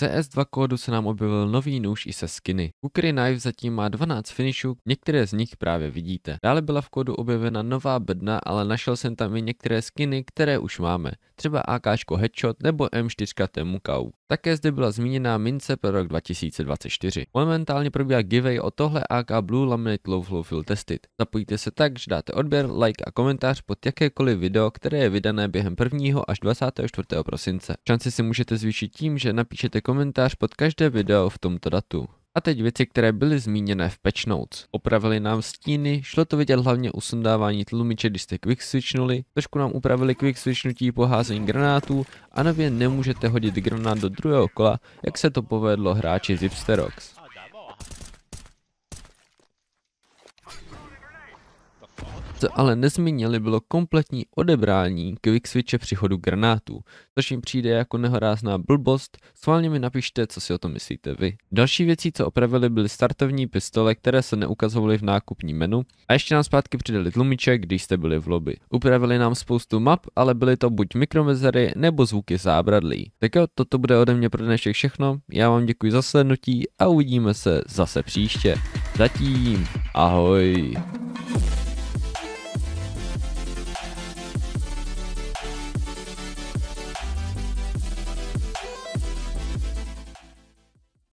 CS2 kódu se nám objevil nový nůž i se skiny. Kukry Knife zatím má 12 finishů, některé z nich právě vidíte. Dále byla v kódu objevena nová bedna, ale našel jsem tam i některé skiny, které už máme. Třeba AK Headshot nebo M4 Temukau. Také zde byla zmíněná mince pro rok 2024. Momentálně probíhá giveaway o tohle AK Blue Laminate Low Flow Fill Tested. Zapojíte se tak, že dáte odběr, like a komentář pod jakékoliv video, které je vydané během 1. až 24. prosince. Šanci si můžete zvýšit tím, že napíšete komentář pod každé video v tomto datu. A teď věci, které byly zmíněné v patch notes. Opravili nám stíny, šlo to vidět hlavně u sundávání tlumiče, když jste quick switchnuli, trošku nám upravili quick switchnutí po házení granátů a nově nemůžete hodit granát do druhého kola, jak se to povedlo hráči z Hipsterox. Co ale nezmínili, bylo kompletní odebrání quickswitche při chodu granátů, což jim přijde jako nehorázná blbost, schválně mi napište, co si o tom myslíte vy. Další věcí, co opravili, byly startovní pistole, které se neukazovaly v nákupní menu a ještě nám zpátky přidali tlumiček, když jste byli v lobby. Upravili nám spoustu map, ale byly to buď mikromezery nebo zvuky zábradlí. Tak jo, toto bude ode mě pro dnešek všechno, já vám děkuji za slednutí a uvidíme se zase příště. Zatím, ahoj.